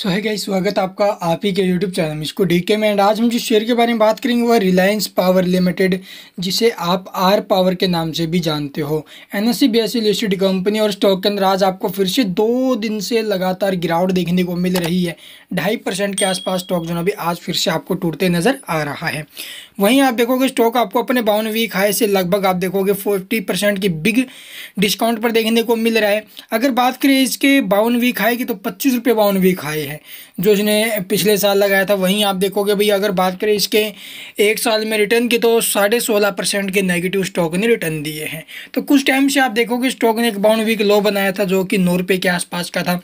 सो है गई स्वागत आपका आप ही के यूट्यूब चैनल में इसको डी के में एंड आज हम जिस शेयर के बारे में बात करेंगे वह रिलायंस पावर लिमिटेड जिसे आप आर पावर के नाम से भी जानते हो N S C listed company और स्टॉक के अंदर आज आपको फिर से दो दिन से लगातार गिरावट देखने को मिल रही है ढाई परसेंट के आसपास स्टॉक जो ना अभी आज फिर से आपको टूटते नज़र आ रहा है वहीं आप देखोगे स्टॉक आपको अपने बावन वीक हाई से लगभग आप देखोगे फोर्टी परसेंट की बिग डिस्काउंट पर देखने को मिल रहा है अगर बात करें इसके बावन वीक हाई की तो पच्चीस रुपये बावन वीक हाई है जो इसने पिछले साल लगाया था वहीं आप देखोगे भाई अगर बात करें इसके एक साल में रिटर्न की तो साढ़े सोलह परसेंट के नेगेटिव स्टॉक ने रिटर्न दिए हैं तो कुछ टाइम से आप देखोगे स्टॉक ने एक बावन वीक लो बनाया था जो कि नौ रुपये के आसपास का था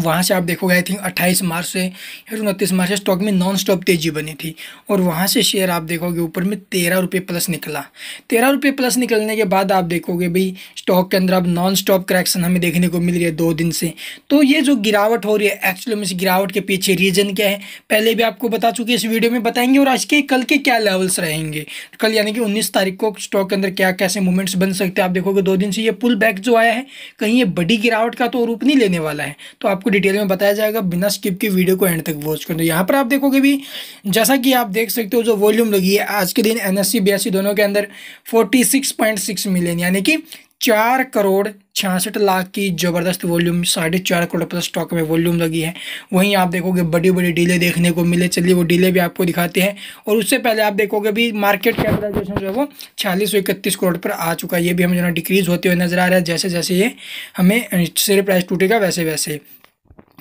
वहाँ से आप देखोगे आई थिंक 28 मार्च से या उनतीस मार्च से स्टॉक में नॉन स्टॉप तेजी बनी थी और वहाँ से शेयर आप देखोगे ऊपर में तेरह रुपये प्लस निकला तेरह रुपये प्लस निकलने के बाद आप देखोगे भाई स्टॉक के अंदर अब नॉन स्टॉप करेक्शन हमें देखने को मिल रही है दो दिन से तो ये जो गिरावट हो रही है एक्चुअली में इस गिरावट के पीछे रीजन क्या है पहले भी आपको बता चुके इस वीडियो में बताएंगे और आज के कल के क्या लेवल्स रहेंगे कल यानी कि उन्नीस तारीख को स्टॉक के अंदर क्या कैसे मूवमेंट्स बन सकते हैं आप देखोगे दो दिन से ये पुल बैक जो आया है कहीं ये बड़ी गिरावट का तो रूप नहीं लेने वाला है तो आप आपको डिटेल में बताया जाएगा बिना स्किप के वीडियो को एंड तक वॉच कर दो यहाँ पर आप देखोगे भी जैसा कि आप देख सकते हो जो वॉल्यूम लगी है आज के दिन एन एस दोनों के अंदर फोर्टी मिलियन यानी कि चार करोड़ छियासठ लाख की ज़बरदस्त वॉल्यूम साढ़े चार करोड़ प्लस स्टॉक में वॉल्यूम लगी है वहीं आप देखोगे बड़ी बड़ी डीले देखने को मिले चलिए वो डीले भी आपको दिखाते हैं और उससे पहले आप देखोगे भी मार्केट कैपिटाइजेशन जो है वो छियालीस सौ इकतीस करोड़ पर आ चुका है ये भी हमें जो है डिक्रीज़ होते हुए नज़र आ रहा है जैसे जैसे ये हमें शेयर प्राइस टूटेगा वैसे वैसे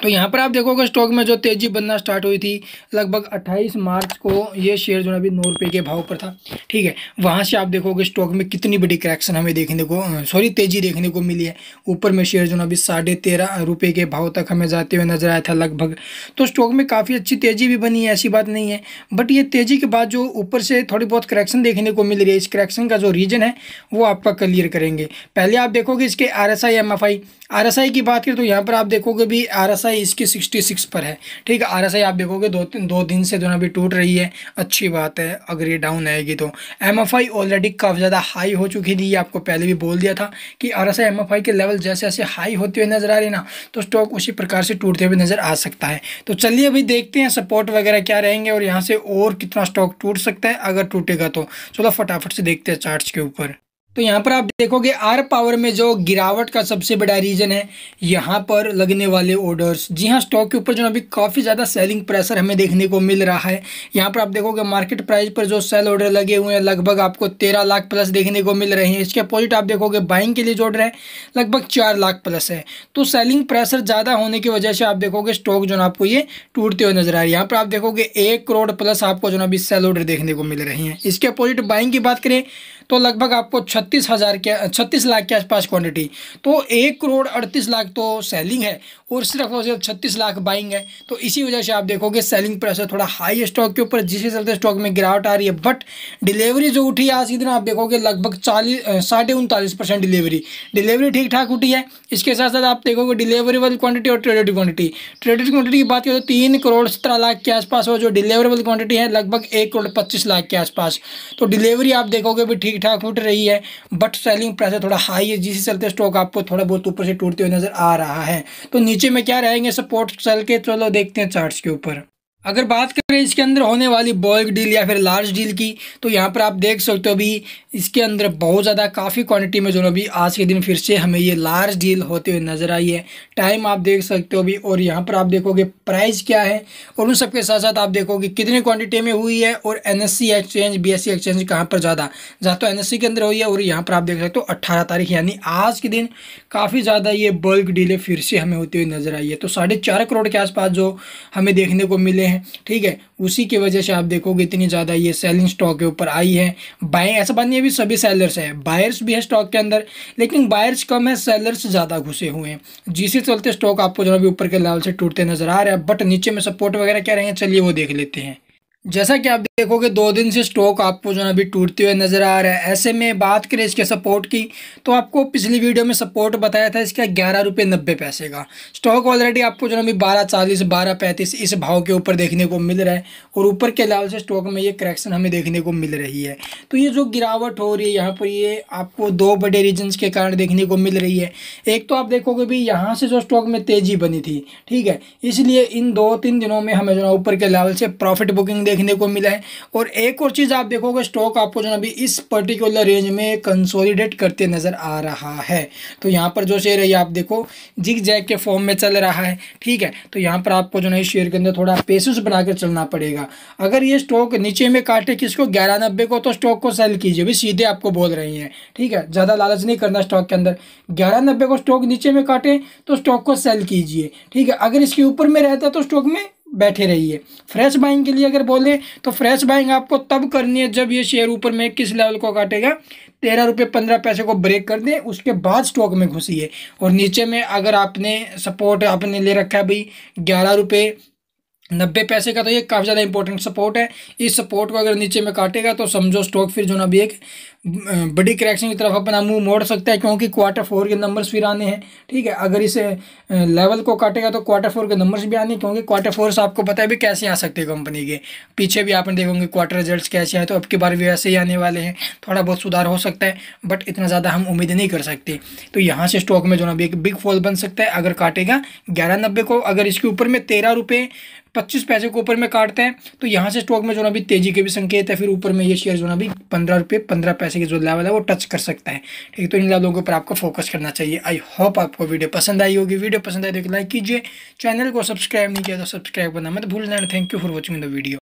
तो यहाँ पर आप देखोगे स्टॉक में जो तेजी बनना स्टार्ट हुई थी लगभग 28 मार्च को ये शेयर जो है अभी नौ रुपये के भाव पर था ठीक है वहाँ से आप देखोगे स्टॉक में कितनी बड़ी करेक्शन हमें देखने को सॉरी तेजी देखने को मिली है ऊपर में शेयर जो है अभी साढ़े तेरह रुपये के भाव तक हमें जाते हुए नजर आया था लगभग तो स्टॉक में काफ़ी अच्छी तेज़ी भी बनी है ऐसी बात नहीं है बट ये तेज़ी के बाद जो ऊपर से थोड़ी बहुत करेक्शन देखने को मिल रही है इस करेक्शन का जो रीजन है वो आपका क्लियर करेंगे पहले आप देखोगे इसके R S I M F I R S I की बात करें तो यहाँ पर आप देखोगे भी आर एस आई इसकी सिक्सटी सिक्स पर है ठीक है आर एस आई आप देखोगे दो दो दिन से जो ना अभी टूट रही है अच्छी बात है अगर ये डाउन आएगी तो एम एफ आई ऑलरेडी काफ़ी ज़्यादा हाई हो चुकी थी ये आपको पहले भी बोल दिया था कि R S I M F I के लेवल जैसे जैसे हाई होते हुए नज़र आ रही ना तो स्टॉक उसी प्रकार से टूटते हुए नज़र आ सकता है तो चलिए अभी देखते हैं सपोर्ट वगैरह क्या रहेंगे और यहाँ से और कितना स्टॉक टूट सकता है अगर टूटेगा तो चलो फटाफट से देखते हैं चार्ट के ऊपर तो यहाँ पर आप देखोगे आर पावर में जो गिरावट का सबसे बड़ा रीज़न है यहाँ पर लगने वाले ऑर्डर्स जी हाँ स्टॉक के ऊपर जो अभी काफ़ी ज़्यादा सेलिंग प्रेशर हमें देखने को मिल रहा है यहाँ पर आप देखोगे मार्केट प्राइस पर जो सेल ऑर्डर लगे हुए हैं लगभग आपको तेरह लाख प्लस देखने को मिल रहे हैं इसके अपोजिट आप देखोगे बाइंग के लिए जो ऑर्डर है लगभग चार लाख प्लस है तो सेलिंग प्रेशर ज़्यादा होने की वजह से आप देखोगे स्टॉक जो आपको ये टूटते हुए नजर आ रहे है यहाँ पर आप देखोगे एक करोड़ प्लस आपको जो अभी सेल ऑर्डर देखने को मिल रहे हैं इसके अपोजिट बाइंग की बात करें तो लगभग आपको छत्तीस हज़ार के छत्तीस लाख के आसपास क्वांटिटी तो एक करोड़ अड़तीस लाख तो सेलिंग है और सिर्फ और सिर्फ छत्तीस लाख बाइंग है तो इसी वजह से आप देखोगे सेलिंग प्रेशर थोड़ा हाई स्टॉक के ऊपर जिसके चलते स्टॉक में गिरावट आ रही है बट डिलीवरी जो उठी आज के दिन आप देखोगे लगभग चालीस साढ़े उनतालीस परसेंट डिलीवरी डिलीवरी ठीक ठाक उठी है इसके साथ साथ आप देखोगे वाली क्वांटिटी और ट्रेडेड क्वांटिटी ट्रेडेड क्वांटिटी की बात करें तो तीन करोड़ सत्रह लाख के आसपास और जो वाली क्वांटिटी है लगभग एक करोड़ पच्चीस लाख के आसपास तो डिलीवरी आप देखोगे भी ठीक ठाक उठ रही है बट सेलिंग प्राइस थोड़ा हाई है जिसके चलते स्टॉक आपको थोड़ा बहुत ऊपर से टूटते हुए नज़र आ रहा है तो नीचे में क्या रहेंगे सपोर्ट सेल के चलो देखते हैं चार्ट्स के ऊपर अगर बात करें इसके अंदर होने वाली बॉयक डील या फिर लार्ज डील की तो यहाँ पर आप देख सकते हो अभी इसके अंदर बहुत ज़्यादा काफ़ी क्वांटिटी में जो अभी आज के दिन फिर से हमें ये लार्ज डील होते हुए नज़र आई है टाइम आप देख सकते हो अभी और यहाँ पर आप देखोगे प्राइस क्या है और उन सबके साथ साथ आप देखोगे कितनी क्वान्टिटी में हुई है और एन एक्सचेंज बी एक्सचेंज कहाँ पर ज़्यादा जहाँ तो एन e के अंदर हुई है और यहाँ पर आप देख सकते हो अट्ठारह तारीख यानी आज के दिन काफ़ी ज़्यादा ये बल्क डीलें फिर से हमें होती हुई नज़र आई है तो साढ़े करोड़ के आसपास जो हमें देखने को मिले हैं ठीक है उसी की वजह से आप देखोगे इतनी ज़्यादा ये सेलिंग स्टॉक के ऊपर आई है बाय ऐसा बात नहीं अभी सभी सेलर्स हैं बायर्स भी है स्टॉक के अंदर लेकिन बायर्स कम है सेलर्स ज़्यादा घुसे हुए हैं जिसे चलते स्टॉक आपको जो भी ऊपर के लेवल से टूटते नज़र आ रहे हैं बट नीचे में सपोर्ट वगैरह क्या रहेंगे चलिए वो देख लेते हैं जैसा कि आप देखोगे दो दिन से स्टॉक आपको जो है अभी टूटते हुए नज़र आ रहा है ऐसे में बात करें इसके सपोर्ट की तो आपको पिछली वीडियो में सपोर्ट बताया था इसका ग्यारह रुपये नब्बे पैसे का स्टॉक ऑलरेडी आपको जो है अभी बारह चालीस बारह पैंतीस इस भाव के ऊपर देखने को मिल रहा है और ऊपर के लेवल से स्टॉक में ये करेक्शन हमें देखने को मिल रही है तो ये जो गिरावट हो रही है यहाँ पर ये आपको दो बड़े रीजन्स के कारण देखने को मिल रही है एक तो आप देखोगे भी यहाँ से जो स्टॉक में तेज़ी बनी थी ठीक है इसलिए इन दो तीन दिनों में हमें जो है ऊपर के लेवल से प्रॉफिट बुकिंग देखने को मिला है और एक और चीज़ आप देखोगे स्टॉक आपको जो अभी इस पर्टिकुलर रेंज में कंसोलिडेट करते नज़र आ रहा है तो यहाँ पर जो शेयर है आप देखो जिग जैग के फॉर्म में चल रहा है ठीक है तो यहाँ पर आपको जो है शेयर के अंदर थोड़ा पेसिस बनाकर चलना पड़ेगा अगर ये स्टॉक नीचे में काटे किसको ग्यारह नब्बे को तो स्टॉक को सेल कीजिए भी सीधे आपको बोल रही हैं ठीक है ज़्यादा लालच नहीं करना स्टॉक के अंदर ग्यारह नब्बे को स्टॉक नीचे में काटे तो स्टॉक को सेल कीजिए ठीक है अगर इसके ऊपर में रहता तो स्टॉक में बैठे रहिए फ्रेश बाइंग के लिए अगर बोले तो फ्रेश बाइंग आपको तब करनी है जब ये शेयर ऊपर में किस लेवल को काटेगा तेरह रुपये पंद्रह पैसे को ब्रेक कर दे उसके बाद स्टॉक में घुसिए और नीचे में अगर आपने सपोर्ट आपने ले रखा है भाई ग्यारह रुपये नब्बे पैसे का तो ये काफ़ी ज़्यादा इंपॉर्टेंट सपोर्ट है इस सपोर्ट को अगर नीचे में काटेगा तो समझो स्टॉक फिर जो ना भी एक बड़ी करेक्शन की तरफ अपना मुंह मोड़ सकता है क्योंकि क्वार्टर फोर के नंबर्स फिर आने हैं ठीक है अगर इस लेवल को काटेगा तो क्वार्टर फोर के नंबर्स भी आने क्योंकि क्वार्टर फोर्स आपको पता है भी कैसे आ सकते हैं कंपनी के पीछे भी आपने देखोगे क्वार्टर रिजल्ट कैसे आए तो अब बार भी वैसे ही आने वाले हैं थोड़ा बहुत सुधार हो सकता है बट इतना ज़्यादा हम उम्मीद नहीं कर सकते तो यहाँ से स्टॉक में जो ना एक बिग फॉल बन सकता है अगर काटेगा ग्यारह को अगर इसके ऊपर में तेरह रुपये पच्चीस पैसे के ऊपर में काटते हैं तो यहाँ से स्टॉक में जो ना अभी तेजी के भी संकेत है फिर ऊपर में ये शेयर जो ना अभी पंद्रह रुपये पंद्रह पैसे पैसे की जो लेवल है वो टच कर सकता है ठीक है तो इन लेवलों के ऊपर आपको फोकस करना चाहिए आई होप आपको वीडियो पसंद आई होगी वीडियो पसंद आई तो लाइक कीजिए चैनल को सब्सक्राइब नहीं किया तो सब्सक्राइब करना मत भूलना thank you for watching the video